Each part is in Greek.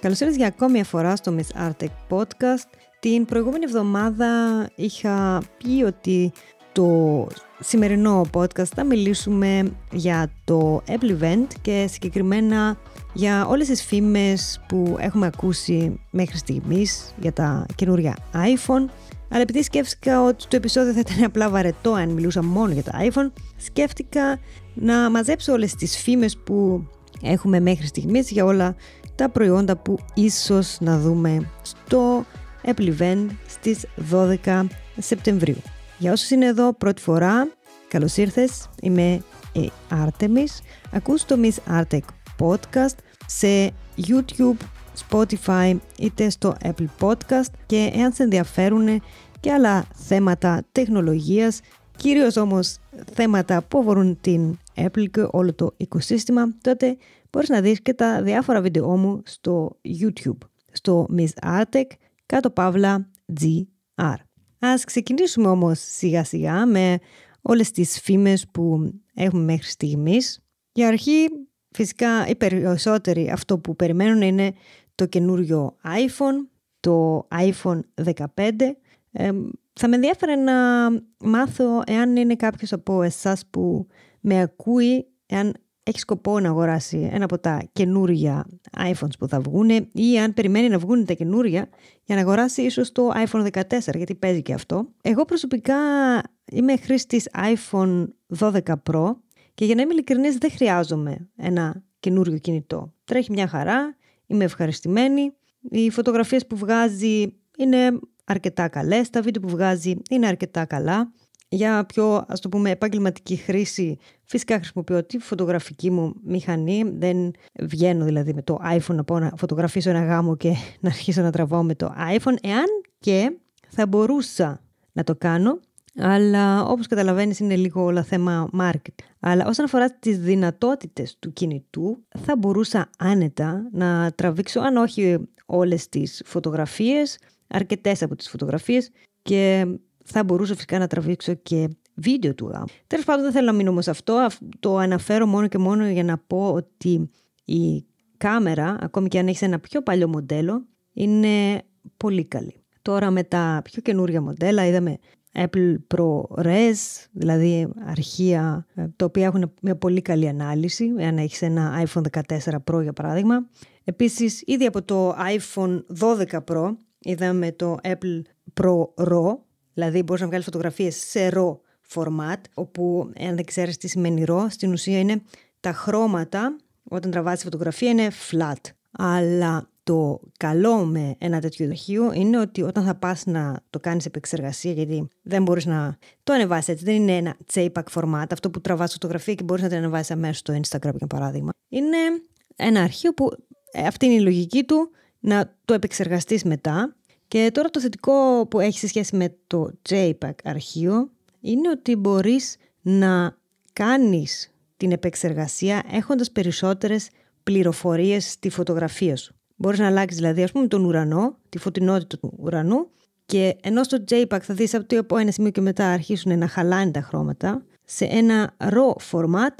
Καλώς ήρθατε για ακόμη μια φορά στο Miss Artec Podcast. Την προηγούμενη εβδομάδα είχα πει ότι το σημερινό podcast θα μιλήσουμε για το Apple Event και συγκεκριμένα για όλες τις φήμες που έχουμε ακούσει μέχρι στιγμής για τα καινούργια iPhone αλλά επειδή σκέφτηκα ότι το επεισόδιο θα ήταν απλά βαρετό αν μιλούσα μόνο για τα iPhone, σκέφτηκα να μαζέψω όλες τις φήμες που έχουμε μέχρι στιγμής για όλα τα προϊόντα που ίσως να δούμε στο Apple Event στις 12 Σεπτεμβρίου. Για όσους είναι εδώ πρώτη φορά, καλώς ήρθες, είμαι η Artemis. Ακούς το Miss Artec Podcast σε YouTube, Spotify είτε στο Apple Podcast και εάν σε ενδιαφέρουν και άλλα θέματα τεχνολογίας, κυρίως όμως θέματα που αφορούν την Apple και όλο το οικοσύστημα, τότε μπορείς να δεις και τα διάφορα βίντεό μου στο YouTube, στο Miss Artec, κάτω παύλα GR. Ας ξεκινήσουμε όμως σιγά σιγά με όλες τις φήμες που έχουμε μέχρι στιγμής. Για αρχή φυσικά οι περισσότεροι αυτό που περιμένουν είναι το καινούριο iPhone, το iPhone 15 θα με ενδιαφέρε να μάθω εάν είναι κάποιος από εσάς που με ακούει, εάν έχει σκοπό να αγοράσει ένα από τα καινούργια iPhones που θα βγουν ή αν περιμένει να βγουν τα καινούργια για να αγοράσει ίσως το iPhone 14 γιατί παίζει και αυτό. Εγώ προσωπικά είμαι χρήστης iPhone 12 Pro και για να είμαι ειλικρινής δεν χρειάζομαι ένα καινούργιο κινητό. Τρέχει μια χαρά, είμαι ευχαριστημένη, οι φωτογραφίες που βγάζει είναι αρκετά καλές, τα βίντεο που βγάζει είναι αρκετά καλά. Για πιο ας το πούμε επαγγελματική χρήση φυσικά χρησιμοποιώ τη φωτογραφική μου μηχανή. Δεν βγαίνω δηλαδή με το iPhone να πω να φωτογραφίσω ένα γάμο και να αρχίσω να τραβάω με το iPhone. Εάν και θα μπορούσα να το κάνω, αλλά όπως καταλαβαίνεις είναι λίγο όλα θέμα market. Αλλά όσον αφορά τις δυνατότητες του κινητού, θα μπορούσα άνετα να τραβήξω, αν όχι όλες τις φωτογραφίες, αρκετές από τις φωτογραφίες και θα μπορούσα φυσικά να τραβήξω και βίντεο του γάμου. Τέλος πάντων, δεν θέλω να μείνω όμως αυτό. Το αναφέρω μόνο και μόνο για να πω ότι η κάμερα, ακόμη και αν έχει ένα πιο παλιό μοντέλο, είναι πολύ καλή. Τώρα με τα πιο καινούργια μοντέλα είδαμε Apple Pro res, δηλαδή αρχεία ε, τα οποία έχουν μια πολύ καλή ανάλυση, αν έχεις ένα iPhone 14 Pro για παράδειγμα. Επίσης, ήδη από το iPhone 12 Pro Είδαμε το Apple Pro RAW, δηλαδή μπορείς να βγάλεις φωτογραφίες σε RAW format, όπου αν δεν ξέρεις τι σημαίνει RAW, στην ουσία είναι τα χρώματα όταν τραβάς τη φωτογραφία είναι flat. Αλλά το καλό με ένα τέτοιο δοχείο είναι ότι όταν θα πας να το κάνεις επεξεργασία, γιατί δεν μπορείς να το ανεβάσεις έτσι, δεν είναι ένα JPEG format, αυτό που τραβάς φωτογραφία και μπορείς να την ανεβάσεις αμέσως στο Instagram για παράδειγμα. Είναι ένα αρχείο που ε, αυτή είναι η λογική του, να το επεξεργαστείς μετά. Και τώρα το θετικό που έχει σε σχέση με το JPEG αρχείο είναι ότι μπορείς να κάνεις την επεξεργασία έχοντας περισσότερες πληροφορίες στη φωτογραφία σου. Μπορείς να αλλάξεις δηλαδή ας πούμε τον ουρανό, τη φωτεινότητα του ουρανού και ενώ στο JPEG θα δεις από ένα σημείο και μετά αρχίσουν να χαλάνε τα χρώματα, σε ένα RAW format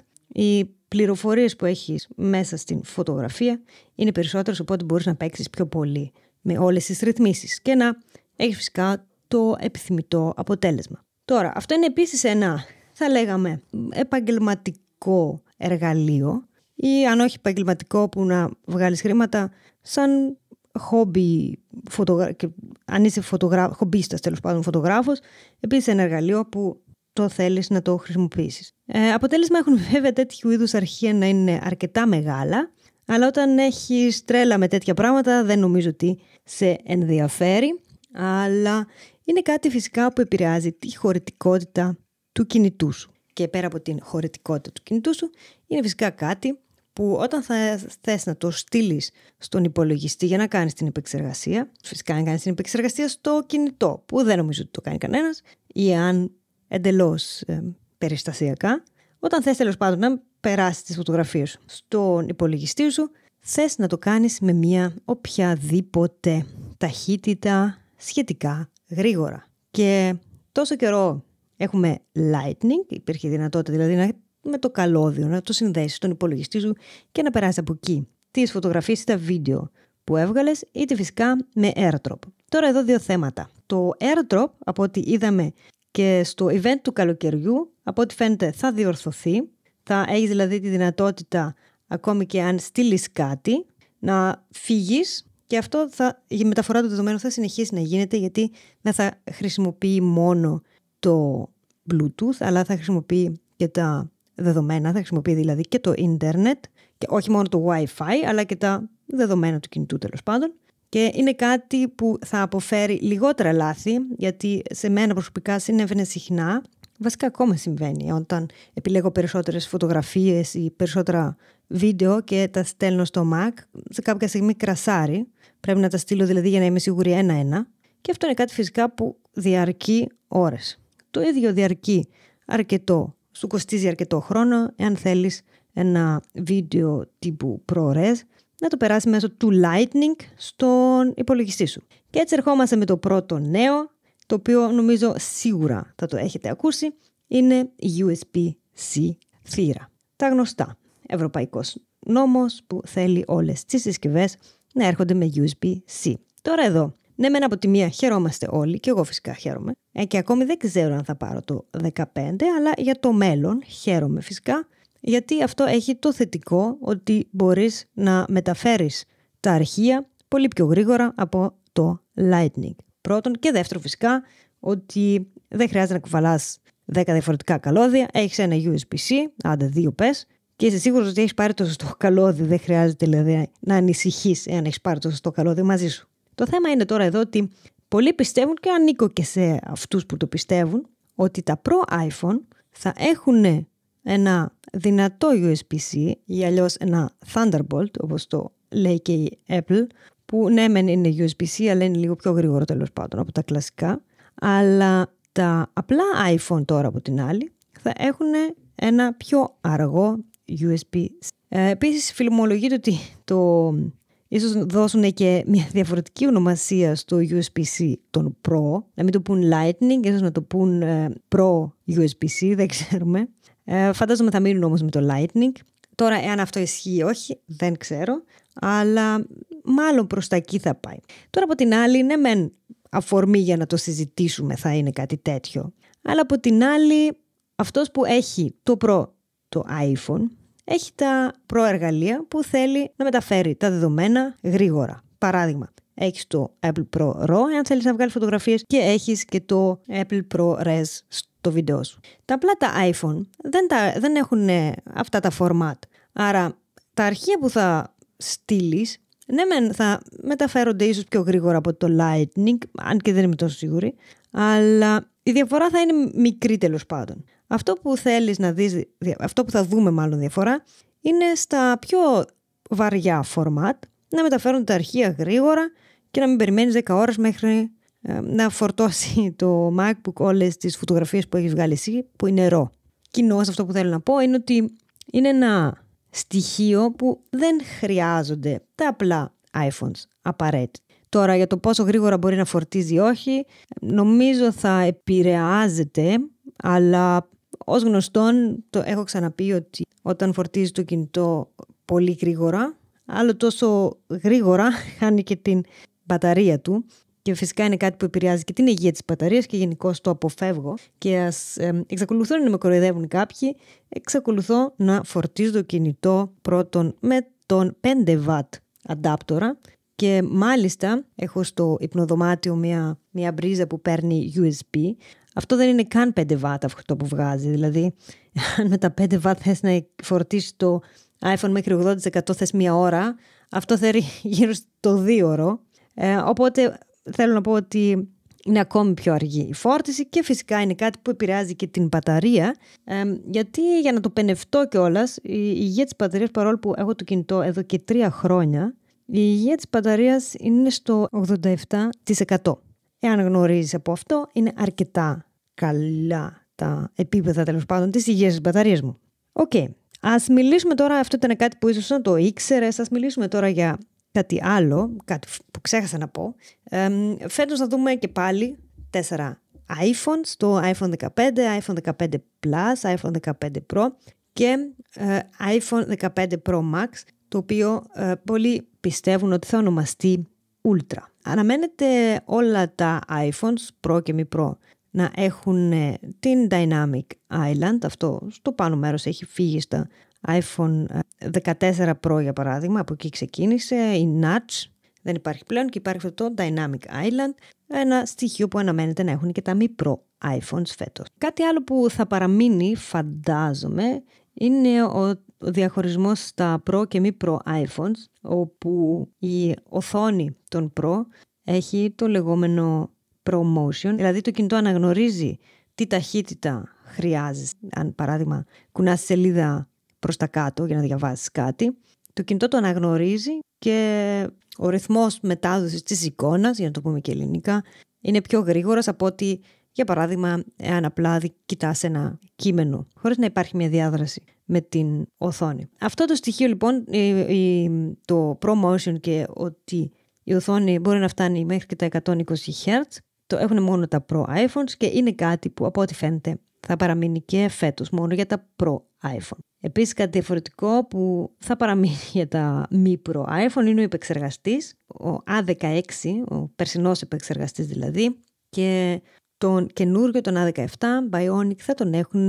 πληροφορίες που έχεις μέσα στην φωτογραφία είναι περισσότερες, οπότε μπορείς να παίξεις πιο πολύ με όλες τις ρυθμίσεις και να έχεις φυσικά το επιθυμητό αποτέλεσμα. Τώρα, αυτό είναι επίσης ένα, θα λέγαμε, επαγγελματικό εργαλείο ή αν όχι επαγγελματικό που να βγάλεις χρήματα σαν χόμπι, φωτογρα... αν είσαι φωτογρα... χομπίστας τέλος πάντων φωτογράφος, επίσης ένα εργαλείο που το θέλεις να το χρησιμοποιήσεις. Ε, αποτέλεσμα έχουν βέβαια τέτοιου είδους αρχεία να είναι αρκετά μεγάλα, αλλά όταν έχεις τρέλα με τέτοια πράγματα δεν νομίζω ότι σε ενδιαφέρει, αλλά είναι κάτι φυσικά που επηρεάζει τη χωρητικότητα του κινητού σου. Και πέρα από την χωρητικότητα του κινητού σου, είναι φυσικά κάτι που όταν θα θες να το στείλεις στον υπολογιστή για να κάνεις την επεξεργασία, φυσικά να κάνεις την επεξεργασία στο κινητό, που δεν νομίζω ότι το κάνει κανένας, ή αν Εντελώς ε, περιστασιακά. Όταν θες τέλος πάντων να περάσεις τις φωτογραφίες στον υπολογιστή σου, θες να το κάνεις με μια οποιαδήποτε ταχύτητα σχετικά γρήγορα. Και τόσο καιρό έχουμε lightning, υπήρχε δυνατότητα δηλαδή με το καλώδιο, να το συνδέσεις στον υπολογιστή σου και να περάσεις από εκεί τις φωτογραφίες ή τα βίντεο που έβγαλες, είτε φυσικά με airdrop. Τώρα εδώ δύο θέματα. Το airdrop, από ό,τι είδαμε και στο event του καλοκαιριού, από ό,τι φαίνεται, θα διορθωθεί. Θα έχεις δηλαδή τη δυνατότητα, ακόμη και αν στείλεις κάτι, να φύγεις. και αυτό θα, η μεταφορά του δεδομένου θα συνεχίσει να γίνεται γιατί δεν θα χρησιμοποιεί μόνο το Bluetooth, αλλά θα χρησιμοποιεί και τα δεδομένα, θα χρησιμοποιεί δηλαδή και το ίντερνετ και όχι μόνο το Wi-Fi, αλλά και τα δεδομένα του κινητού τέλος πάντων και είναι κάτι που θα αποφέρει λιγότερα λάθη, γιατί σε μένα προσωπικά συνέβαινε συχνά. Βασικά ακόμα συμβαίνει όταν επιλέγω περισσότερες φωτογραφίες ή περισσότερα βίντεο και τα στέλνω στο Mac. Σε κάποια στιγμή κρασάρει, πρέπει να τα στείλω δηλαδή για να είμαι σίγουρη ένα-ένα. Και αυτό είναι κάτι φυσικά που διαρκεί ώρες. Το ίδιο διαρκεί αρκετό, σου κοστίζει αρκετό χρόνο εάν θέλεις ένα βίντεο τύπου ProRes να το περάσει μέσω του Lightning στον υπολογιστή σου. Και έτσι ερχόμαστε με το πρώτο νέο, το οποίο νομίζω σίγουρα θα το έχετε ακούσει, είναι USB-C θύρα. Τα γνωστά. Ευρωπαϊκός νόμος που θέλει όλες τις συσκευές να έρχονται με USB-C. Τώρα εδώ, ναι μεν από τη μία χαιρόμαστε όλοι και εγώ φυσικά χαίρομαι ε, και ακόμη δεν ξέρω αν θα πάρω το 15 αλλά για το μέλλον χαίρομαι φυσικά γιατί αυτό έχει το θετικό ότι μπορείς να μεταφέρεις τα αρχεία πολύ πιο γρήγορα από το Lightning. Πρώτον και δεύτερο φυσικά ότι δεν χρειάζεται να κουβαλάς 10 διαφορετικά καλώδια, έχεις ένα USB-C, άντε δύο πες, και είσαι σίγουρος ότι έχεις πάρει το σωστό καλώδι, δεν χρειάζεται δηλαδή να ανησυχείς εάν έχεις πάρει το σωστό καλώδι μαζί σου. Το θέμα είναι τώρα εδώ ότι πολλοί πιστεύουν και ανήκω και σε αυτούς που το πιστεύουν ότι τα Pro iPhone θα έχουν ένα δυνατό USB-C ή αλλιώς ένα Thunderbolt όπως το λέει και η Apple που ναι μεν είναι USB-C αλλά είναι λίγο πιο γρήγορο τέλος πάντων από τα κλασικά αλλά τα απλά iPhone τώρα από την άλλη θα έχουν ένα πιο αργό USB. Ε, επίσης φιλομολογείται ότι το ίσως δώσουν και μια διαφορετική ονομασία στο USB-C τον Pro, να μην το πούν Lightning, ίσως να το πούν ε, Pro USB-C, δεν ξέρουμε. Ε, φαντάζομαι θα μείνουν όμως με το Lightning. Τώρα, εάν αυτό ισχύει ή όχι, δεν ξέρω, αλλά μάλλον προς τα εκεί θα πάει. Τώρα από την άλλη, ναι μεν αφορμή για να το συζητήσουμε θα είναι κάτι τέτοιο, αλλά από την άλλη, αυτός που έχει το Pro, το iPhone, έχει τα προεργαλεία που θέλει να μεταφέρει τα δεδομένα γρήγορα. Παράδειγμα, έχεις το Apple Pro RAW, εάν θέλεις να βγάλεις φωτογραφίες, και έχεις και το Apple Pro Res το βίντεο σου. Τα απλά τα iPhone δεν, τα, δεν έχουν αυτά τα format. Άρα τα αρχεία που θα στείλεις, ναι μεν θα μεταφέρονται ίσως πιο γρήγορα από το Lightning, αν και δεν είμαι τόσο σίγουρη, αλλά η διαφορά θα είναι μικρή τέλος πάντων. Αυτό που θέλεις να δεις, αυτό που θα δούμε μάλλον διαφορά, είναι στα πιο βαριά format, να μεταφέρουν τα αρχεία γρήγορα και να μην περιμένεις 10 ώρες μέχρι να φορτώσει το MacBook όλες τις φωτογραφίες που έχει βγάλει εσύ που είναι ρο. Κοινώ αυτό που θέλω να πω είναι ότι είναι ένα στοιχείο που δεν χρειάζονται τα απλά iPhones απαραίτητα. Τώρα για το πόσο γρήγορα μπορεί να φορτίζει ή όχι, νομίζω θα επηρεάζεται, αλλά ως γνωστόν το έχω ξαναπεί ότι όταν φορτίζει το κινητό πολύ γρήγορα, άλλο τόσο γρήγορα χάνει και την μπαταρία του και φυσικά είναι κάτι που επηρεάζει και την υγεία της μπαταρίας και γενικώ το αποφεύγω. Και ας εξακολουθούν να με κοροϊδεύουν κάποιοι, εξακολουθώ να φορτίζω το κινητό πρώτον με τον 5W αντάπτορα. Και μάλιστα έχω στο υπνοδωμάτιο μια, μια μπρίζα που παίρνει USB. Αυτό δεν είναι καν 5W αυτό που βγάζει. Δηλαδή, αν με τα 5W θες να φορτίσεις το iPhone μέχρι 80% θες μία ώρα, αυτό θέλει γύρω στο 2 ώρο. Ε, οπότε θέλω να πω ότι είναι ακόμη πιο αργή η φόρτιση και φυσικά είναι κάτι που επηρεάζει και την μπαταρία. γιατί για να το πενευτώ κιόλας, η υγεία της μπαταρίας, παρόλο που έχω το κινητό εδώ και τρία χρόνια, η υγεία της μπαταρίας είναι στο 87%. Εάν γνωρίζεις από αυτό, είναι αρκετά καλά τα επίπεδα τέλος πάντων της υγείας της μπαταρίας μου. Οκ. Okay. Ας μιλήσουμε τώρα, αυτό ήταν κάτι που ίσως να το ήξερες, ας μιλήσουμε τώρα για κάτι άλλο, κάτι που ξέχασα να πω. Ε, φέτος θα δούμε και πάλι τέσσερα iPhones, το iPhone 15, iPhone 15 Plus, iPhone 15 Pro και ε, iPhone 15 Pro Max, το οποίο ε, πολλοί πιστεύουν ότι θα ονομαστεί Ultra. Αναμένεται όλα τα iPhones Pro και μη Pro να έχουν ε, την Dynamic Island, αυτό στο πάνω μέρος έχει φύγει στα iPhone 14 ε, Pro για παράδειγμα, από εκεί ξεκίνησε, η notch δεν υπάρχει πλέον και υπάρχει αυτό το Dynamic Island, ένα στοιχείο που αναμένεται να έχουν και τα μη Pro iPhones φέτος. Κάτι άλλο που θα παραμείνει, φαντάζομαι, είναι ο διαχωρισμός στα Pro και μη Pro iPhones, όπου η οθόνη των Pro έχει το λεγόμενο ProMotion, δηλαδή το κινητό αναγνωρίζει τι ταχύτητα χρειάζεσαι. Αν παράδειγμα κουνάς σελίδα Προς τα κάτω για να διαβάσεις κάτι. Το κινητό το αναγνωρίζει και ο ρυθμός μετάδοσης της εικόνας, για να το πούμε και ελληνικά, είναι πιο γρήγορος από ότι, για παράδειγμα, εάν απλά κοιτάς ένα κείμενο, χωρίς να υπάρχει μια διάδραση με την οθόνη. Αυτό το στοιχείο λοιπόν, ε, ε, το ProMotion και ότι η οθόνη μπορεί να φτάνει μέχρι και τα 120 Hz, το έχουν μόνο τα Pro iPhones και είναι κάτι που από ό,τι φαίνεται θα παραμείνει και φέτος μόνο για τα Pro iPhone. Επίσης κάτι διαφορετικό που θα παραμείνει για τα μη Pro iPhone είναι ο υπεξεργαστής, ο A16, ο περσινός επεξεργαστής δηλαδή, και τον καινούριο, τον A17 Bionic θα τον έχουν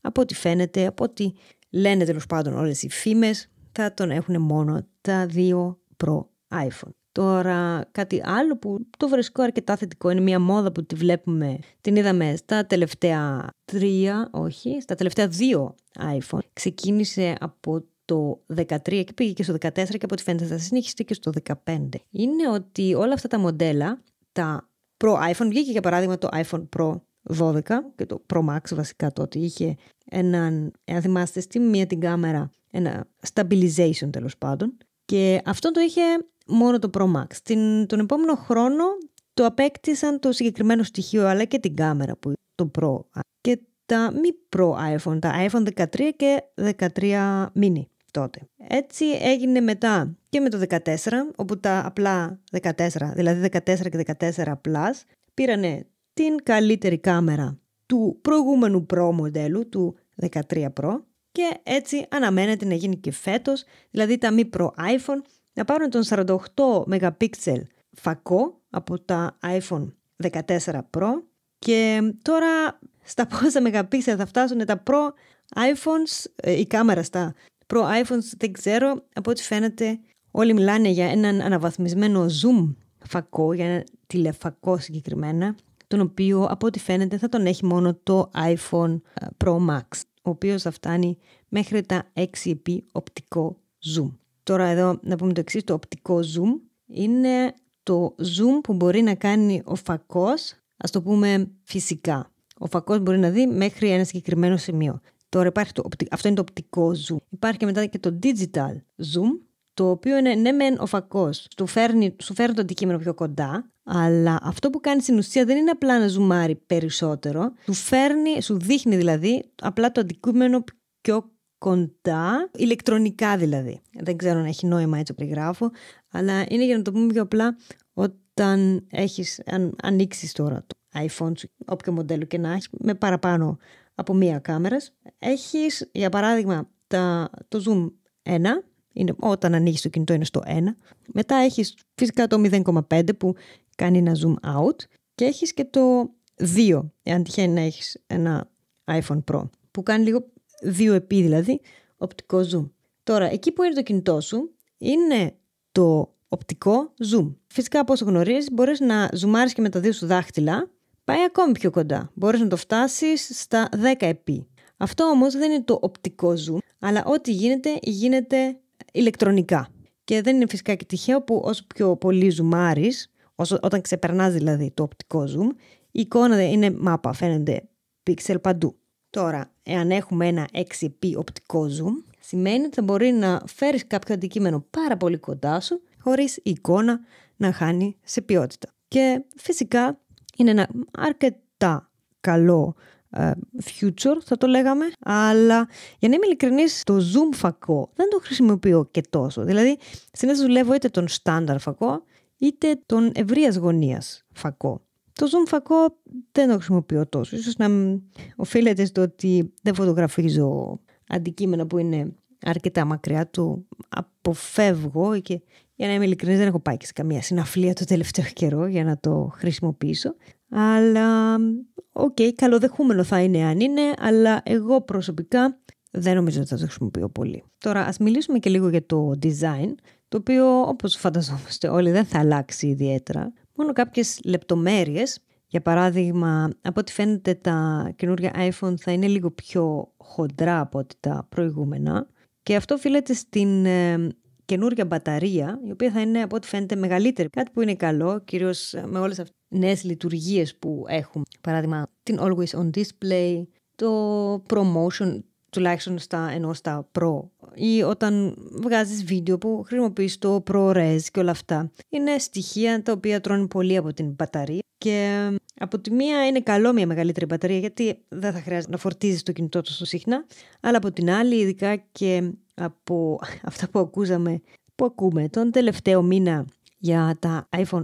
από ό,τι φαίνεται, από ό,τι λένε τέλος πάντων όλες οι φήμες, θα τον έχουν μόνο τα δύο Pro iPhone. Τώρα κάτι άλλο που το βρίσκω αρκετά θετικό είναι μια μόδα που τη βλέπουμε, την είδαμε στα τελευταία τρία, όχι, στα τελευταία δύο iPhone. Ξεκίνησε από το 13 και πήγε και στο 14 και από ό,τι φαίνεται θα συνεχιστεί και στο 15. Είναι ότι όλα αυτά τα μοντέλα, τα Pro iPhone, βγήκε για παράδειγμα το iPhone Pro 12 και το Pro Max βασικά τότε είχε έναν, αν θυμάστε, στη μία την κάμερα, ένα stabilization τέλος πάντων και αυτό το είχε μόνο το Pro Max. Την, τον επόμενο χρόνο το απέκτησαν το συγκεκριμένο στοιχείο αλλά και την κάμερα που το Pro και τα μη Pro iPhone, τα iPhone 13 και 13 mini τότε. Έτσι έγινε μετά και με το 14, όπου τα απλά 14, δηλαδή 14 και 14 Plus, πήρανε την καλύτερη κάμερα του προηγούμενου Pro μοντέλου, του 13 Pro, και έτσι αναμένεται να γίνει και φέτος, δηλαδή τα μη Pro iPhone να πάρουν τον 48 MP φακό από τα iPhone 14 Pro και τώρα στα πόσα MP θα φτάσουν τα Pro iPhones, ε, η κάμερα στα Pro iPhones δεν ξέρω, από ό,τι φαίνεται όλοι μιλάνε για έναν αναβαθμισμένο zoom φακό, για ένα τηλεφακό συγκεκριμένα, τον οποίο από ό,τι φαίνεται θα τον έχει μόνο το iPhone ε, Pro Max, ο οποίος θα φτάνει μέχρι τα 6 επί οπτικό zoom. Τώρα εδώ να πούμε το εξής, το οπτικό zoom είναι το zoom που μπορεί να κάνει ο φακός, ας το πούμε φυσικά. Ο φακός μπορεί να δει μέχρι ένα συγκεκριμένο σημείο. Τώρα υπάρχει το, αυτό είναι το οπτικό zoom. Υπάρχει και μετά και το digital zoom, το οποίο είναι ναι μεν ο φακός, σου φέρνει, σου φέρνει το αντικείμενο πιο κοντά, αλλά αυτό που κάνει στην ουσία δεν είναι απλά να ζουμάρει περισσότερο, σου φέρνει, σου δείχνει δηλαδή απλά το αντικείμενο πιο κοντά, ηλεκτρονικά δηλαδή. Δεν ξέρω αν έχει νόημα έτσι που γράφω αλλά είναι για να το πούμε πιο απλά όταν έχεις, αν ανοίξεις τώρα το iPhone σου, όποιο μοντέλο και να έχει, με παραπάνω από μία κάμερας, έχεις για παράδειγμα το zoom 1, είναι, όταν ανοίγεις το κινητό είναι στο 1, μετά έχεις φυσικά το 0,5 που κάνει ένα zoom out και έχεις και το 2, εάν τυχαίνει να έχεις ένα iPhone Pro που κάνει λίγο 2 επί δηλαδή, οπτικό zoom. Τώρα, εκεί που είναι το κινητό σου, είναι το οπτικό zoom. Φυσικά, από όσο γνωρίζεις, μπορείς να ζουμάρει και με τα δύο σου δάχτυλα, πάει ακόμη πιο κοντά. Μπορείς να το φτάσεις στα 10 επί. Αυτό όμως δεν είναι το οπτικό zoom, αλλά ό,τι γίνεται, γίνεται ηλεκτρονικά. Και δεν είναι φυσικά και τυχαίο που όσο πιο πολύ ζουμάρεις, όταν ξεπερνάς δηλαδή το οπτικό zoom, η εικόνα είναι μάπα, φαίνεται πίξελ παντού. Τώρα, εάν έχουμε ένα 6P οπτικό zoom, σημαίνει ότι θα μπορεί να φέρεις κάποιο αντικείμενο πάρα πολύ κοντά σου, χωρίς η εικόνα να χάνει σε ποιότητα. Και φυσικά είναι ένα αρκετά καλό ε, future θα το λέγαμε, αλλά για να είμαι ειλικρινής το zoom φακό δεν το χρησιμοποιώ και τόσο. Δηλαδή συνήθως δουλεύω είτε τον στάνταρ φακό είτε τον ευρείας γωνίας φακό. Το zoom φακό δεν το χρησιμοποιώ τόσο. Ίσως να οφείλεται στο ότι δεν φωτογραφίζω αντικείμενα που είναι αρκετά μακριά του. Αποφεύγω και για να είμαι ειλικρινής δεν έχω πάει και σε καμία συναφλία το τελευταίο καιρό για να το χρησιμοποιήσω. Αλλά οκ, okay, καλοδεχούμενο θα είναι αν είναι, αλλά εγώ προσωπικά δεν νομίζω ότι θα το χρησιμοποιώ πολύ. Τώρα ας μιλήσουμε και λίγο για το design, το οποίο όπως φανταζόμαστε όλοι δεν θα αλλάξει ιδιαίτερα μόνο κάποιες λεπτομέρειες. Για παράδειγμα, από ό,τι φαίνεται τα καινούργια iPhone θα είναι λίγο πιο χοντρά από ό,τι τα προηγούμενα και αυτό οφείλεται στην ε, καινούργια μπαταρία, η οποία θα είναι από ό,τι φαίνεται μεγαλύτερη. Κάτι που είναι καλό, κυρίως ε, με όλες αυτές τις νέες λειτουργίες που έχουμε. Παράδειγμα, την Always On Display, το promotion, τουλάχιστον στα, ενώ στα Pro ή όταν βγάζεις βίντεο που χρησιμοποιείς το ProRes και όλα αυτά. Είναι στοιχεία τα οποία τρώνε πολύ από την μπαταρία και από τη μία είναι καλό μια μεγαλύτερη μπαταρία γιατί δεν θα χρειάζεται να φορτίζεις το κινητό τόσο συχνά αλλά από την άλλη ειδικά και από αυτά που ακούσαμε που ακούμε τον τελευταίο μήνα για τα iPhone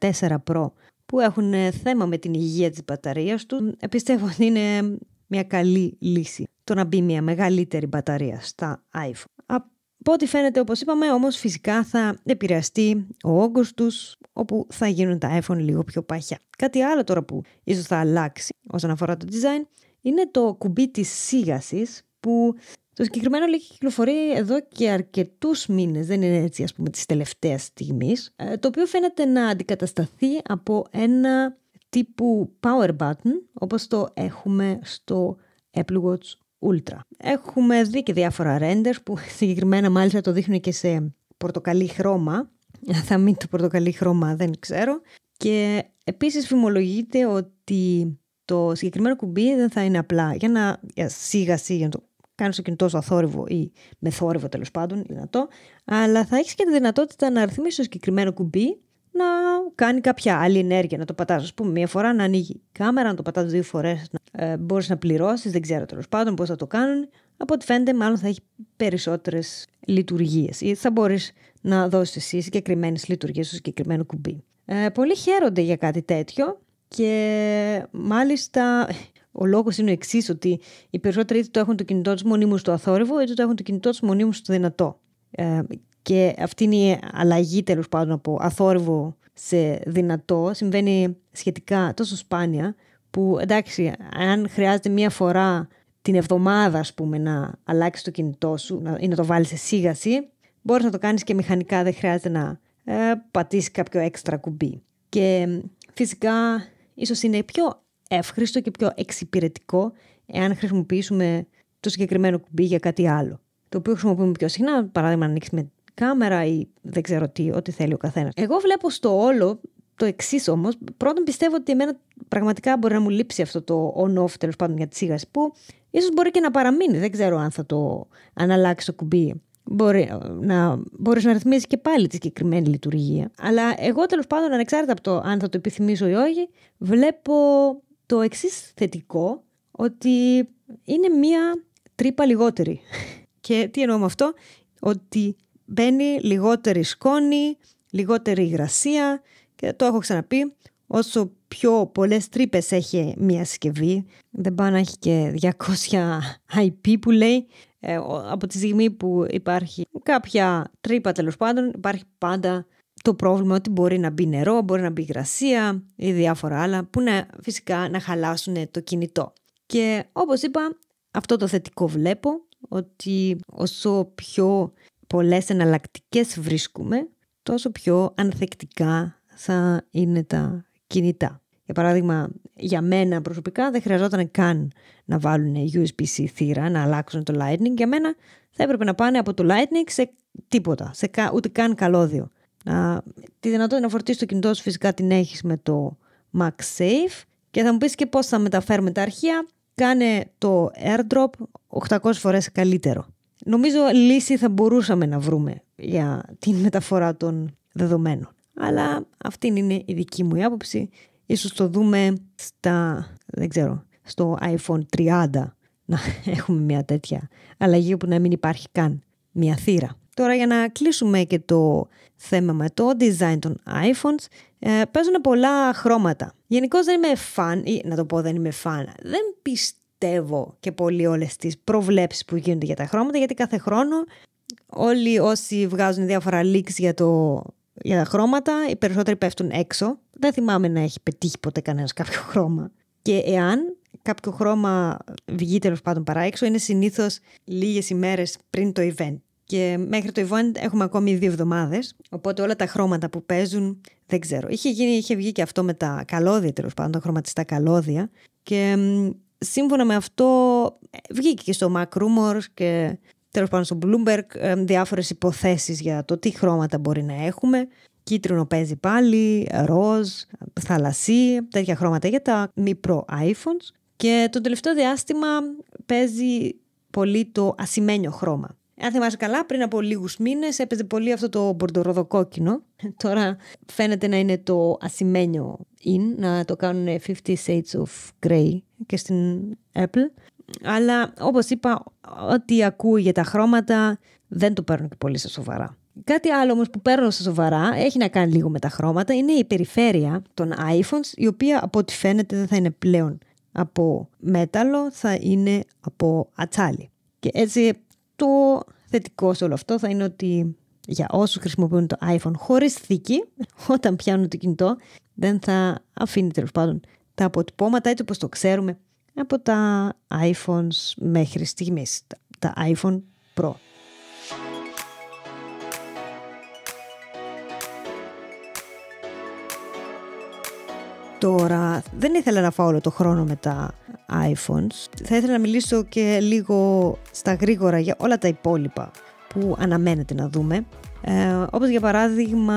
14 Pro που έχουν ε, θέμα με την υγεία της μπαταρίας του. Επιστεύω ότι είναι μια καλή λύση το να μπει μια μεγαλύτερη μπαταρία στα iPhone. Από ό,τι φαίνεται, όπως είπαμε, όμως φυσικά θα επηρεαστεί ο όγκος τους, όπου θα γίνουν τα iPhone λίγο πιο παχιά. Κάτι άλλο τώρα που ίσως θα αλλάξει όσον αφορά το design, είναι το κουμπί της σίγασης, που το συγκεκριμένο λέει κυκλοφορεί εδώ και αρκετούς μήνες, δεν είναι έτσι ας πούμε της τελευταίας στιγμής, ε, το οποίο φαίνεται να αντικατασταθεί από ένα τύπου power button όπως το έχουμε στο Apple Watch Ultra. Έχουμε δει και διάφορα renders που συγκεκριμένα μάλιστα το δείχνουν και σε πορτοκαλί χρώμα. Θα μην το πορτοκαλί χρώμα δεν ξέρω. Και επίσης φημολογείται ότι το συγκεκριμένο κουμπί δεν θα είναι απλά για να για σίγα σίγα να το κάνεις το κινητό σου αθόρυβο ή με θόρυβο τέλος πάντων δυνατό αλλά θα έχεις και τη δυνατότητα να αριθμίσεις το συγκεκριμένο κουμπί να κάνει κάποια άλλη ενέργεια, να το πατάς, ας πούμε, μία φορά να ανοίγει η κάμερα, να το πατάς δύο φορές, να, ε, μπορείς να πληρώσεις, δεν ξέρω τέλος πάντων πώς θα το κάνουν. Από ό,τι φαίνεται μάλλον θα έχει περισσότερες λειτουργίες ή θα μπορείς να δώσεις εσύ συγκεκριμένες λειτουργίες στο συγκεκριμένο κουμπί. Ε, πολλοί χαίρονται για κάτι τέτοιο και μάλιστα ο λόγος είναι ο εξής, ότι οι περισσότεροι είτε το έχουν το κινητό τους μονίμως στο αθόρυβο, είτε το έχουν το κινητό τους μονίμως στο δυνατό. Ε, και αυτή είναι η αλλαγή τέλος πάντων από αθόρυβο σε δυνατό. Συμβαίνει σχετικά τόσο σπάνια που εντάξει, αν χρειάζεται μία φορά την εβδομάδα, ας πούμε, να αλλάξεις το κινητό σου ή να το βάλεις σε σίγαση, μπορείς να το κάνεις και μηχανικά. Δεν χρειάζεται να ε, πατήσεις κάποιο έξτρα κουμπί. Και φυσικά, ίσως είναι πιο εύχριστο και πιο εξυπηρετικό εάν χρησιμοποιήσουμε το συγκεκριμένο κουμπί για κάτι άλλο. Το οποίο χρησιμοποιούμε πιο συχνά, παράδειγμα, να ανοίξουμε κάμερα ή δεν ξέρω τι, ό,τι θέλει ο καθένας. Εγώ βλέπω στο όλο το εξής όμως. Πρώτον, πιστεύω ότι εμένα πραγματικά μπορεί να μου λείψει αυτό το on-off τέλος πάντων για τη σίγαση που ίσως μπορεί και να παραμείνει. Δεν ξέρω αν θα το αν αλλάξει το κουμπί. Μπορεί ε, να, μπορείς να ρυθμίζει και πάλι τη συγκεκριμένη λειτουργία. Αλλά εγώ τέλος πάντων, ανεξάρτητα από το αν θα το επιθυμίζω ή όχι, βλέπω το εξής θετικό, ότι είναι μία τρύπα λιγότερη. Και τι εννοώ με αυτό, ότι μπαίνει λιγότερη σκόνη, λιγότερη υγρασία και το έχω ξαναπεί, όσο πιο πολλές τρύπες έχει μια συσκευή, δεν πάει να έχει και 200 IP που λέει, ε, από τη στιγμή που υπάρχει κάποια τρύπα τέλος πάντων, υπάρχει πάντα το πρόβλημα ότι μπορεί να μπει νερό, μπορεί να μπει υγρασία ή διάφορα άλλα που να, φυσικά να χαλάσουν το κινητό. Και όπως είπα, αυτό το θετικό βλέπω ότι όσο πιο πολλές εναλλακτικές βρίσκουμε, τόσο πιο ανθεκτικά θα είναι τα κινητά. Για παράδειγμα, για μένα προσωπικά δεν χρειαζόταν καν να βάλουν USB-C θύρα, να αλλάξουν το Lightning. Για μένα θα έπρεπε να πάνε από το Lightning σε τίποτα, σε κα, ούτε καν καλώδιο. τη δυνατότητα να φορτίσεις το κινητό σου φυσικά την έχεις με το MagSafe και θα μου πεις και πώς θα μεταφέρουμε τα αρχεία. Κάνε το AirDrop 800 φορές καλύτερο. Νομίζω λύση θα μπορούσαμε να βρούμε για τη μεταφορά των δεδομένων. Αλλά αυτή είναι η δική μου άποψη. Ίσως το δούμε στα, δεν ξέρω, στο iPhone 30 να έχουμε μια τέτοια αλλαγή που να μην υπάρχει καν μια θύρα. Τώρα για να κλείσουμε και το θέμα με το design των iPhones, ε, παίζουν πολλά χρώματα. Γενικώς δεν είμαι fan, ή να το πω δεν είμαι fan, δεν πιστεύω πιστεύω και πολύ όλες τις προβλέψεις που γίνονται για τα χρώματα γιατί κάθε χρόνο όλοι όσοι βγάζουν διάφορα leaks για, το, για τα χρώματα οι περισσότεροι πέφτουν έξω. Δεν θυμάμαι να έχει πετύχει ποτέ κανένας κάποιο χρώμα. Και εάν κάποιο χρώμα βγει τέλος πάντων παρά έξω είναι συνήθως λίγες ημέρες πριν το event. Και μέχρι το event έχουμε ακόμη δύο εβδομάδες. Οπότε όλα τα χρώματα που παίζουν δεν ξέρω. Είχε, γίνει, είχε βγει και αυτό με τα καλώδια τέλος πάντων, τα χρωματιστά καλώδια. Και σύμφωνα με αυτό ε, βγήκε και στο Mac Rumors και τέλος πάντων στο Bloomberg ε, διάφορες υποθέσεις για το τι χρώματα μπορεί να έχουμε. Κίτρινο παίζει πάλι, ροζ, θαλασσί, τέτοια χρώματα για τα προ iPhones. Και το τελευταίο διάστημα παίζει πολύ το ασημένιο χρώμα. Αν θυμάσαι καλά, πριν από λίγους μήνες έπαιζε πολύ αυτό το μπορντοροδοκόκκινο. Τώρα φαίνεται να είναι το ασημένιο in, να το κάνουν 50 shades of grey και στην Apple. Αλλά όπως είπα, ό,τι ακούει για τα χρώματα δεν το παίρνω και πολύ σε σοβαρά. Κάτι άλλο όμως που παίρνω σε σοβαρά έχει να κάνει λίγο με τα χρώματα. Είναι η περιφέρεια των iPhones, η οποία από ό,τι φαίνεται δεν θα είναι πλέον από μέταλλο, θα είναι από ατσάλι. Και έτσι το θετικό σε όλο αυτό θα είναι ότι για όσους χρησιμοποιούν το iPhone χωρίς θήκη, όταν πιάνουν το κινητό, δεν θα αφήνει τέλος πάντων τα αποτυπώματα έτσι όπως το ξέρουμε από τα iPhones μέχρι στιγμής, τα iPhone Pro. Τώρα δεν ήθελα να φάω όλο το χρόνο με τα iPhones. Θα ήθελα να μιλήσω και λίγο στα γρήγορα για όλα τα υπόλοιπα που αναμένεται να δούμε. Ε, όπως για παράδειγμα,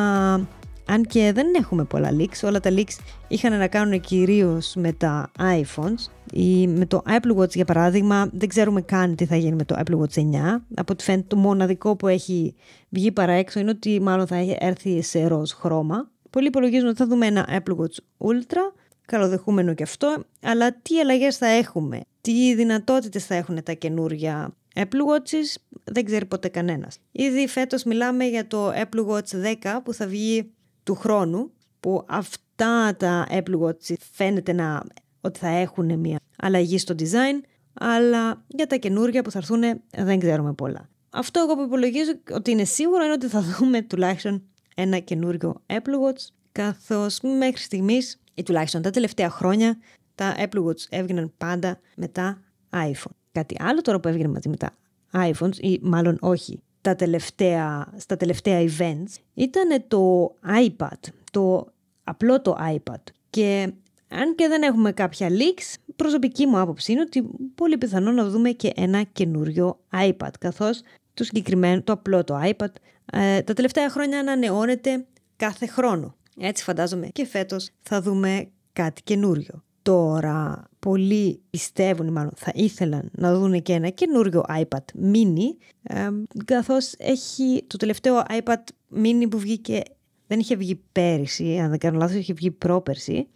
αν και δεν έχουμε πολλά leaks, όλα τα leaks είχαν να κάνουν κυρίως με τα iPhones. Ή με το Apple Watch για παράδειγμα, δεν ξέρουμε καν τι θα γίνει με το Apple Watch 9. Από ό,τι φαίνεται το μοναδικό που έχει βγει παρά έξω είναι ότι μάλλον θα έρθει σε ροζ χρώμα. Πολλοί υπολογίζουν ότι θα δούμε ένα Apple Watch Ultra καλοδεχούμενο και αυτό, αλλά τι αλλαγές θα έχουμε, τι δυνατότητες θα έχουν τα καινούργια Apple Watches, δεν ξέρει ποτέ κανένας. Ήδη φέτος μιλάμε για το Apple Watch 10 που θα βγει του χρόνου, που αυτά τα Apple Watch φαίνεται να, ότι θα έχουν μια αλλαγή στο design, αλλά για τα καινούργια που θα έρθουν δεν ξέρουμε πολλά. Αυτό εγώ που υπολογίζω ότι είναι σίγουρο είναι ότι θα δούμε τουλάχιστον ένα καινούργιο Apple Watch, καθώς μέχρι στιγμής ή τουλάχιστον τα τελευταία χρόνια τα Apple Watch έβγαιναν πάντα με τα iPhone. Κάτι άλλο τώρα που έβγαινε μαζί με τα iPhones ή μάλλον όχι τα τελευταία, στα τελευταία events ήταν το iPad, το απλό το iPad. Και αν και δεν έχουμε κάποια leaks, προσωπική μου άποψη είναι ότι πολύ πιθανό να δούμε και ένα καινούριο iPad, καθώς το συγκεκριμένο, το απλό το iPad, ε, τα τελευταία χρόνια ανανεώνεται κάθε χρόνο. Έτσι φαντάζομαι και φέτος θα δούμε κάτι καινούριο. Τώρα πολλοί πιστεύουν, μάλλον θα ήθελαν να δουν και ένα καινούριο iPad mini, ε, καθώς έχει το τελευταίο iPad mini που βγήκε, δεν είχε βγει πέρυσι, αν δεν κάνω λάθος, είχε βγει πρόπερσι,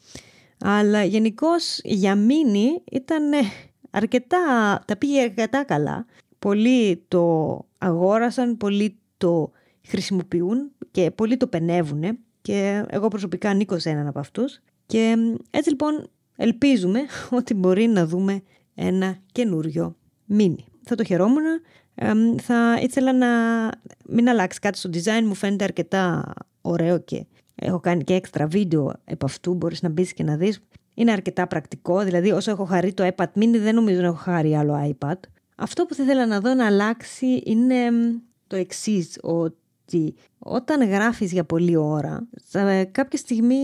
αλλά γενικώς για mini ήταν ε, αρκετά, τα πήγε αρκετά καλά. Πολλοί το αγόρασαν, πολλοί το χρησιμοποιούν και πολλοί το πενεύουνε και εγώ προσωπικά ανήκω σε έναν από αυτούς και έτσι λοιπόν ελπίζουμε ότι μπορεί να δούμε ένα καινούριο μίνι. Θα το χαιρόμουν, θα ήθελα να μην αλλάξει κάτι στο design, μου φαίνεται αρκετά ωραίο και έχω κάνει και έξτρα βίντεο επ' αυτού, μπορείς να μπεις και να δεις. Είναι αρκετά πρακτικό, δηλαδή όσο έχω χαρεί το iPad mini δεν νομίζω να έχω χαρεί άλλο iPad. Αυτό που θα ήθελα να δω να αλλάξει είναι το εξής, ότι όταν γράφεις για πολλή ώρα, κάποια στιγμή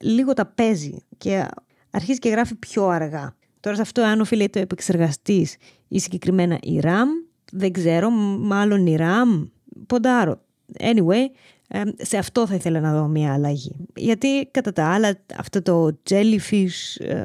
λίγο τα παίζει και αρχίζει και γράφει πιο αργά. Τώρα σε αυτό αν οφείλεται ο επεξεργαστής ή συγκεκριμένα η RAM, δεν ξέρω, μάλλον η RAM, ποντάρω. Anyway, ε, σε αυτό θα ήθελα να δω μια αλλαγή. Γιατί κατά τα άλλα αυτό το jellyfish ε,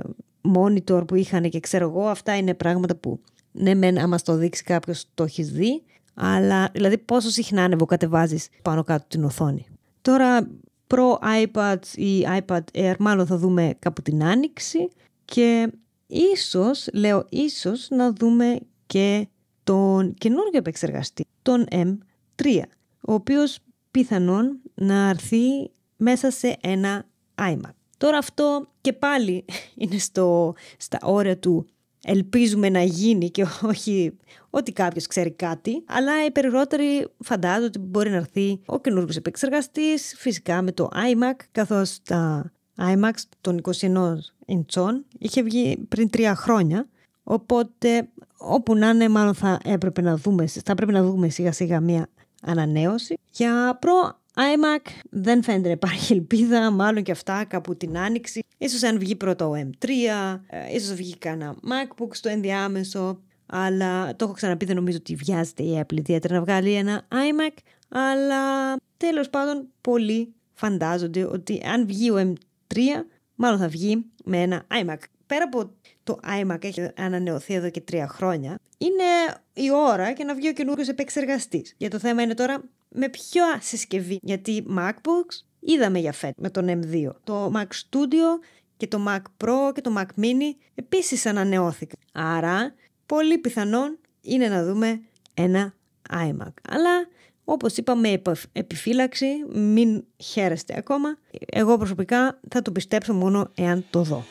monitor που είχαν και ξέρω εγώ, αυτά είναι πράγματα που ναι μεν άμα στο δείξει κάποιος το έχεις δει, αλλά δηλαδή πόσο συχνά ανεβοκατεβάζεις πάνω κάτω την οθόνη. Τώρα προ iPad ή iPad Air μάλλον θα δούμε κάπου την άνοιξη και ίσως, λέω ίσως, να δούμε και τον καινούργιο επεξεργαστή, τον M3, ο οποίος πιθανόν να αρθεί μέσα σε ένα iMac. Τώρα αυτό και πάλι είναι στο, στα όρια του ελπίζουμε να γίνει και όχι ότι κάποιος ξέρει κάτι, αλλά οι περισσότεροι φαντάζονται ότι μπορεί να έρθει ο καινούργιος επεξεργαστής, φυσικά με το iMac, καθώς τα iMac των 21 ιντσών είχε βγει πριν τρία χρόνια, οπότε όπου να είναι μάλλον θα έπρεπε να δούμε, θα πρέπει να δούμε σιγά σιγά μία ανανέωση για προ iMac δεν φαίνεται να υπάρχει ελπίδα, μάλλον και αυτά κάπου την άνοιξη. Ίσως αν βγει πρώτο ο M3, ίσω ε, ίσως βγει κανένα MacBook στο ενδιάμεσο, αλλά το έχω ξαναπεί, δεν νομίζω ότι βιάζεται η Apple ιδιαίτερα να βγάλει ένα iMac, αλλά τέλος πάντων πολλοί φαντάζονται ότι αν βγει ο M3, μάλλον θα βγει με ένα iMac. Πέρα από το iMac έχει ανανεωθεί εδώ και τρία χρόνια, είναι η ώρα και να βγει ο καινούριο επεξεργαστής. Για το θέμα είναι τώρα με ποια συσκευή. Γιατί MacBooks είδαμε για φέτος με τον M2. Το Mac Studio και το Mac Pro και το Mac Mini επίσης ανανεώθηκαν. Άρα πολύ πιθανόν είναι να δούμε ένα iMac. Αλλά όπως είπαμε επιφύλαξη, μην χαίρεστε ακόμα. Εγώ προσωπικά θα το πιστέψω μόνο εάν το δω.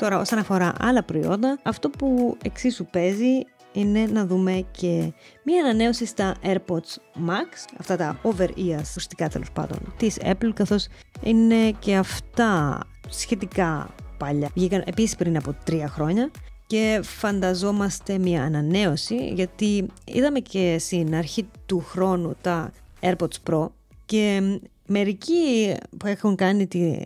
Τώρα, όσον αφορά άλλα προϊόντα, αυτό που εξίσου παίζει είναι να δούμε και μία ανανέωση στα AirPods Max, αυτά τα over-ears ουσιαστικά τέλος πάντων της Apple, καθώς είναι και αυτά σχετικά παλιά. Βγήκαν επίσης πριν από τρία χρόνια και φανταζόμαστε μία ανανέωση, γιατί είδαμε και στην αρχή του χρόνου τα AirPods Pro και μερικοί που, έχουν κάνει τη,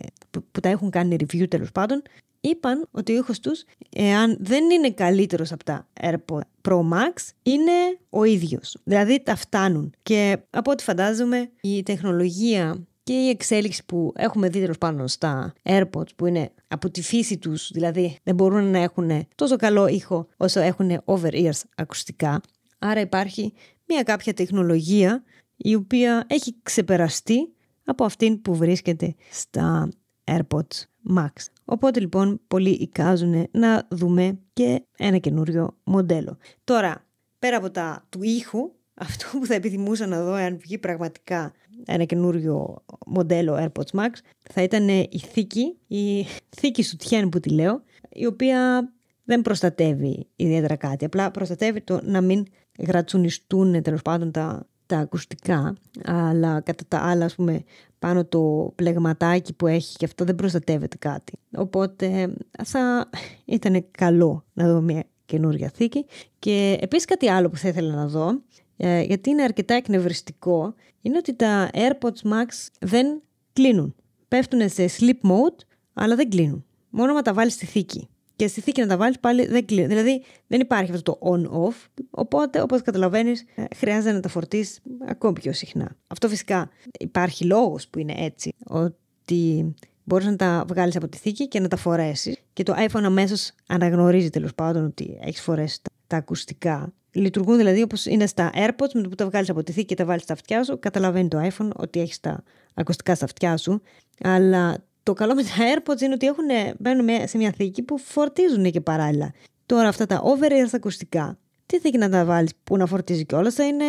που τα έχουν κάνει review τέλος πάντων είπαν ότι ο ήχος τους, εάν δεν είναι καλύτερος από τα AirPods Pro Max, είναι ο ίδιος. Δηλαδή τα φτάνουν. Και από ό,τι φαντάζομαι η τεχνολογία και η εξέλιξη που έχουμε δει πάνω στα AirPods που είναι από τη φύση τους, δηλαδή δεν μπορούν να έχουν τόσο καλό ήχο όσο έχουν over-ears ακουστικά. Άρα υπάρχει μια κάποια τεχνολογία η οποία έχει ξεπεραστεί από αυτήν που βρίσκεται στα AirPods Max. Οπότε λοιπόν πολλοί εικάζουν να δούμε και ένα καινούριο μοντέλο. Τώρα, πέρα από τα του ήχου, αυτό που θα επιθυμούσα να δω αν βγει πραγματικά ένα καινούριο μοντέλο AirPods Max θα ήταν η θήκη, η θήκη σου τιέν που τη λέω, η οποία δεν προστατεύει ιδιαίτερα κάτι. Απλά προστατεύει το να μην γρατσουνιστούν τέλος πάντων τα τα ακουστικά, αλλά κατά τα άλλα, ας πούμε, πάνω το πλεγματάκι που έχει και αυτό δεν προστατεύεται κάτι. Οπότε θα ήταν καλό να δω μια καινούργια θήκη. Και επίσης κάτι άλλο που θα ήθελα να δω, ε, γιατί είναι αρκετά εκνευριστικό, είναι ότι τα AirPods Max δεν κλείνουν. Πέφτουν σε sleep mode, αλλά δεν κλείνουν. Μόνο με τα βάλεις στη θήκη και στη θήκη να τα βάλει πάλι δεν κλείνει. Δηλαδή δεν υπάρχει αυτό το on-off. Οπότε, όπως καταλαβαίνεις, ε, χρειάζεται να τα φορτίσεις ακόμη πιο συχνά. Αυτό φυσικά υπάρχει λόγος που είναι έτσι. Ότι μπορείς να τα βγάλεις από τη θήκη και να τα φορέσεις. Και το iPhone αμέσως αναγνωρίζει τέλος πάντων ότι έχεις φορέσει τα, τα ακουστικά. Λειτουργούν δηλαδή όπως είναι στα AirPods, με το που τα βγάλεις από τη θήκη και τα βάλεις στα αυτιά σου, καταλαβαίνει το iPhone ότι έχεις τα ακουστικά στα αυτιά σου. Αλλά το καλό με τα AirPods είναι ότι έχουν, μπαίνουν σε μια θήκη που φορτίζουν και παράλληλα. Τώρα αυτά τα over-ears ακουστικά, τι θήκη να τα βάλεις που να φορτίζει κιόλας, θα είναι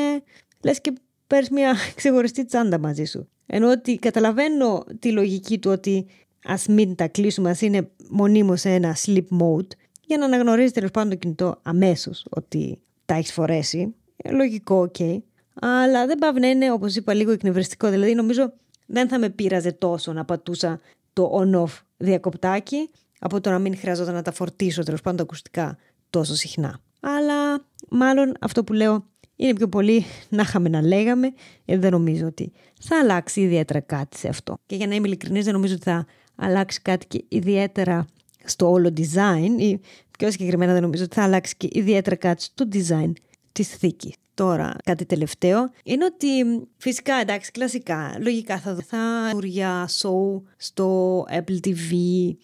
λες και παίρνεις μια ξεχωριστή τσάντα μαζί σου. Ενώ ότι καταλαβαίνω τη λογική του ότι ας μην τα κλείσουμε, ας είναι μονίμως σε ένα sleep mode, για να αναγνωρίζεις τέλος πάντων το κινητό αμέσως ότι τα έχεις φορέσει. Ε, λογικό, οκ. Αλλά δεν πάβει να είναι, όπως είπα, λίγο εκνευριστικό. Δηλαδή, νομίζω δεν θα με πείραζε τόσο να πατούσα το on-off διακοπτάκι από το να μην χρειαζόταν να τα φορτίσω τέλος πάντων τα ακουστικά τόσο συχνά. Αλλά μάλλον αυτό που λέω είναι πιο πολύ να είχαμε να λέγαμε, γιατί ε, δεν νομίζω ότι θα αλλάξει ιδιαίτερα κάτι σε αυτό. Και για να είμαι ειλικρινής, δεν νομίζω ότι θα αλλάξει κάτι και ιδιαίτερα στο όλο design ή πιο συγκεκριμένα δεν νομίζω ότι θα αλλάξει και ιδιαίτερα κάτι στο design της θήκη. Τώρα, κάτι τελευταίο, είναι ότι φυσικά, εντάξει, κλασικά, λογικά θα δούμε ουριά show στο Apple TV.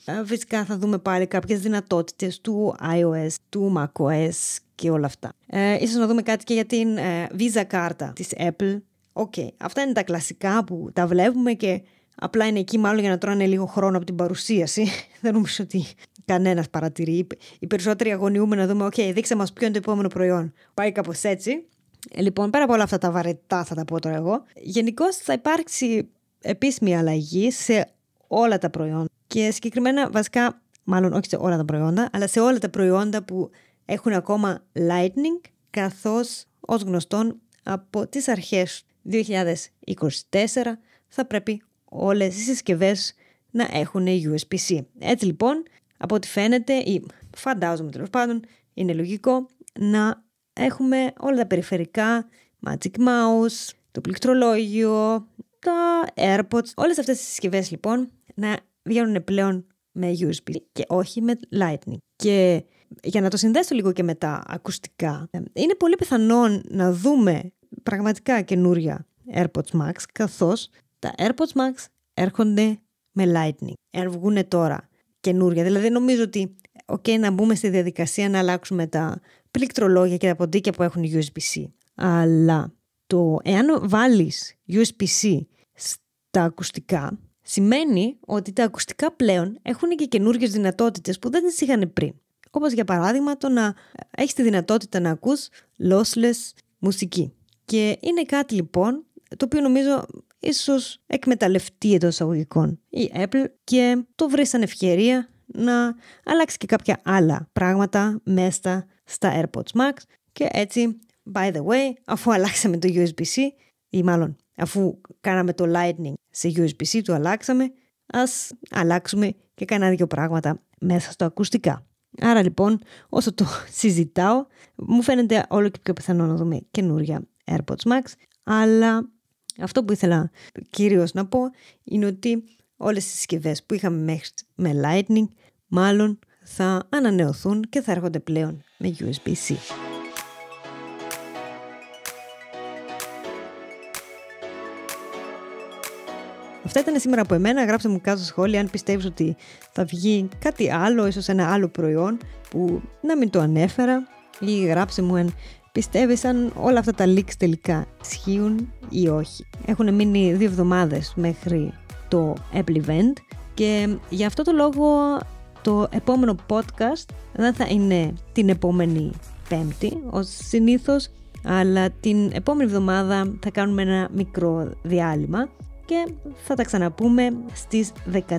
Ε, φυσικά θα δούμε πάλι κάποιες δυνατότητες του iOS, του macOS και όλα αυτά. Ε, ίσως να δούμε κάτι και για την ε, Visa κάρτα της Apple. Οκ, αυτά είναι τα κλασικά που τα βλέπουμε και απλά είναι εκεί μάλλον για να τρώνε λίγο χρόνο από την παρουσίαση. Δεν νομίζω ότι κανένας παρατηρεί. Οι περισσότεροι αγωνιούμε να δούμε, OK, δείξε μας ποιο είναι το επόμενο προϊόν. Πάει κάπως έτσι. Ε, λοιπόν, πέρα από όλα αυτά τα βαρετά, θα τα πω τώρα εγώ. Γενικώ θα υπάρξει επίσημη αλλαγή σε όλα τα προϊόντα. Και συγκεκριμένα, βασικά, μάλλον όχι σε όλα τα προϊόντα, αλλά σε όλα τα προϊόντα που έχουν ακόμα Lightning, καθώς, ως γνωστόν από τις αρχές 2024 θα πρέπει όλες οι συσκευές να έχουν USB-C. Έτσι λοιπόν, από ό,τι φαίνεται, ή φαντάζομαι τέλος πάντων, είναι λογικό να έχουμε όλα τα περιφερικά, Magic Mouse, το πληκτρολόγιο, τα AirPods, όλες αυτές τις συσκευές λοιπόν να βγαίνουν πλέον με USB και όχι με Lightning. Και για να το συνδέσω λίγο και με τα ακουστικά, είναι πολύ πιθανόν να δούμε πραγματικά καινούρια AirPods Max, καθώς τα AirPods Max έρχονται με Lightning. Ερβγούν τώρα καινούρια. Δηλαδή νομίζω ότι okay, να μπούμε στη διαδικασία να αλλάξουμε τα πληκτρολόγια και τα ποντίκια που έχουν USB-C. Αλλά το εάν βάλεις USB-C στα ακουστικά, σημαίνει ότι τα ακουστικά πλέον έχουν και καινούργιες δυνατότητες που δεν τις είχαν πριν. Όπως για παράδειγμα το να έχεις τη δυνατότητα να ακούς lossless μουσική. Και είναι κάτι λοιπόν το οποίο νομίζω ίσως εκμεταλλευτεί εντός εισαγωγικών η Apple και το βρει σαν ευκαιρία να αλλάξει και κάποια άλλα πράγματα μέσα στα AirPods Max και έτσι, by the way, αφού αλλάξαμε το USB-C ή μάλλον αφού κάναμε το Lightning σε USB-C, το αλλάξαμε, ας αλλάξουμε και κανένα δύο πράγματα μέσα στο ακουστικά. Άρα λοιπόν, όσο το συζητάω, μου φαίνεται όλο και πιο πιθανό να δούμε καινούρια AirPods Max, αλλά αυτό που ήθελα κυρίως να πω είναι ότι όλες οι συσκευές που είχαμε μέχρι με Lightning μάλλον θα ανανεωθούν και θα έρχονται πλέον με USB-C. Αυτά ήταν σήμερα από εμένα. Γράψτε μου κάτω σχόλια αν πιστεύεις ότι θα βγει κάτι άλλο, ίσως ένα άλλο προϊόν που να μην το ανέφερα ή γράψτε μου αν Πιστεύεις αν όλα αυτά τα leaks τελικά ισχύουν ή όχι. Έχουν μείνει δύο εβδομάδες μέχρι το Apple Event και για αυτό το λόγο το επόμενο podcast δεν θα είναι την επόμενη πέμπτη ως συνήθως αλλά την επόμενη εβδομάδα θα κάνουμε ένα μικρό διάλειμμα και θα τα ξαναπούμε στις 14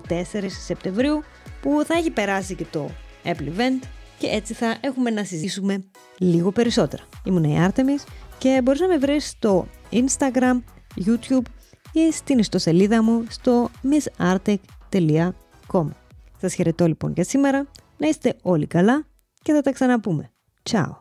Σεπτεμβρίου που θα έχει περάσει και το Apple Event και έτσι θα έχουμε να συζητήσουμε λίγο περισσότερα. Ήμουν η Άρτεμις και μπορείς να με βρεις στο Instagram, YouTube ή στην ιστοσελίδα μου στο missartec.com Σας χαιρετώ λοιπόν για σήμερα, να είστε όλοι καλά και θα τα ξαναπούμε. Ciao!